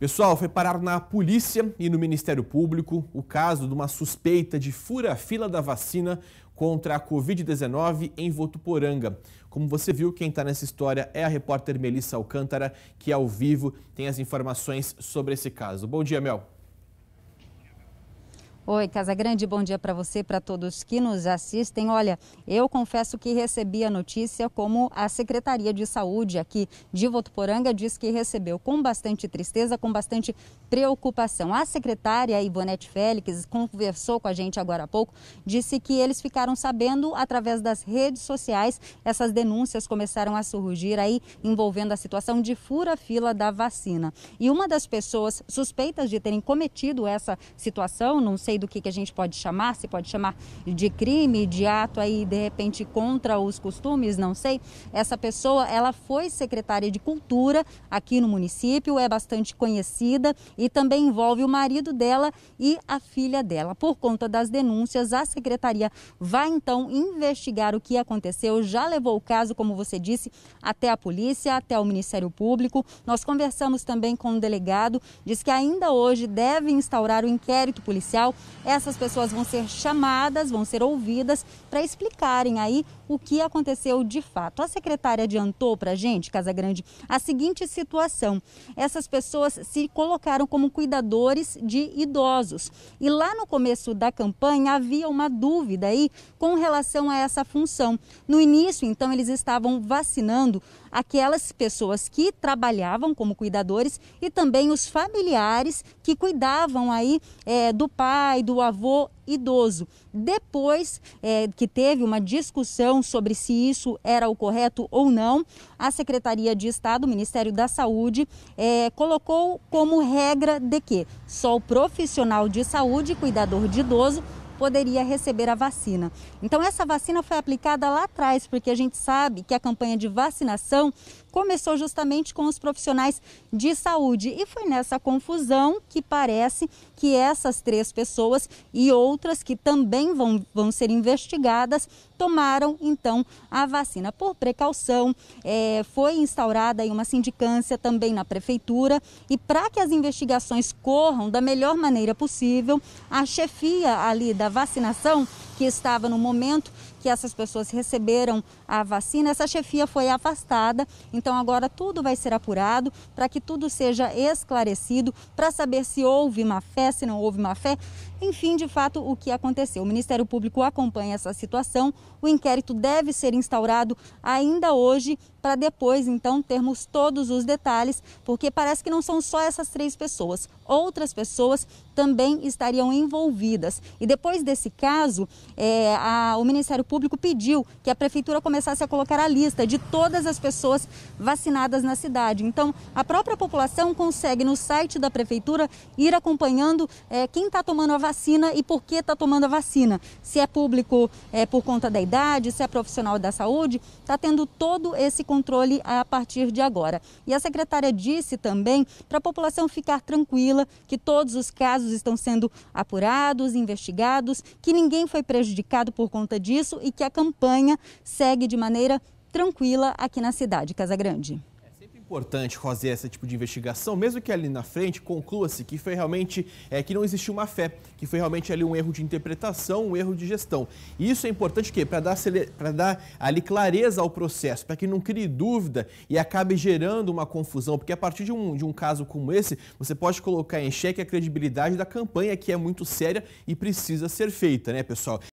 Pessoal, foi parar na polícia e no Ministério Público o caso de uma suspeita de fura-fila da vacina contra a Covid-19 em Votuporanga. Como você viu, quem está nessa história é a repórter Melissa Alcântara, que ao vivo tem as informações sobre esse caso. Bom dia, Mel. Oi, Casagrande, bom dia para você, para todos que nos assistem. Olha, eu confesso que recebi a notícia como a Secretaria de Saúde aqui de Votuporanga diz que recebeu com bastante tristeza, com bastante preocupação. A secretária Ivonete Félix conversou com a gente agora há pouco, disse que eles ficaram sabendo através das redes sociais, essas denúncias começaram a surgir aí envolvendo a situação de fura-fila da vacina. E uma das pessoas suspeitas de terem cometido essa situação, não sei do que, que a gente pode chamar, se pode chamar de crime, de ato aí de repente contra os costumes, não sei. Essa pessoa, ela foi secretária de cultura aqui no município, é bastante conhecida e também envolve o marido dela e a filha dela. Por conta das denúncias, a secretaria vai então investigar o que aconteceu, já levou o caso, como você disse, até a polícia, até o Ministério Público. Nós conversamos também com o um delegado, diz que ainda hoje deve instaurar o um inquérito policial essas pessoas vão ser chamadas, vão ser ouvidas para explicarem aí o que aconteceu de fato. A secretária adiantou para a gente, Casa Grande, a seguinte situação: essas pessoas se colocaram como cuidadores de idosos. E lá no começo da campanha havia uma dúvida aí com relação a essa função. No início, então, eles estavam vacinando aquelas pessoas que trabalhavam como cuidadores e também os familiares que cuidavam aí é, do pai pai, do avô idoso. Depois é, que teve uma discussão sobre se isso era o correto ou não, a Secretaria de Estado, o Ministério da Saúde, é, colocou como regra de que só o profissional de saúde, cuidador de idoso, poderia receber a vacina. Então, essa vacina foi aplicada lá atrás, porque a gente sabe que a campanha de vacinação começou justamente com os profissionais de saúde. E foi nessa confusão que parece que essas três pessoas e outras que também vão, vão ser investigadas tomaram então a vacina. Por precaução, é, foi instaurada uma sindicância também na prefeitura e para que as investigações corram da melhor maneira possível, a chefia ali da vacinação, que estava no momento que essas pessoas receberam a vacina, essa chefia foi afastada. Então agora tudo vai ser apurado para que tudo seja esclarecido, para saber se houve má fé, se não houve má fé, enfim, de fato, o que aconteceu. O Ministério Público acompanha essa situação. O inquérito deve ser instaurado ainda hoje para depois, então, termos todos os detalhes, porque parece que não são só essas três pessoas. Outras pessoas também estariam envolvidas. E depois desse caso, é, a, o Ministério Público pediu que a prefeitura começasse a colocar a lista de todas as pessoas vacinadas na cidade. Então, a própria população consegue no site da prefeitura ir acompanhando é, quem está tomando a vacina e por que está tomando a vacina. Se é público é, por conta da idade, se é profissional da saúde, está tendo todo esse controle a partir de agora. E a secretária disse também para a população ficar tranquila que todos os casos estão sendo apurados, investigados, que ninguém foi prejudicado por conta disso e que a campanha segue de maneira tranquila aqui na cidade Casagrande é importante fazer esse tipo de investigação, mesmo que ali na frente conclua-se que foi realmente é, que não existiu uma fé, que foi realmente ali um erro de interpretação, um erro de gestão. E isso é importante que para dar dar ali clareza ao processo, para que não crie dúvida e acabe gerando uma confusão, porque a partir de um, de um caso como esse, você pode colocar em xeque a credibilidade da campanha, que é muito séria e precisa ser feita, né, pessoal?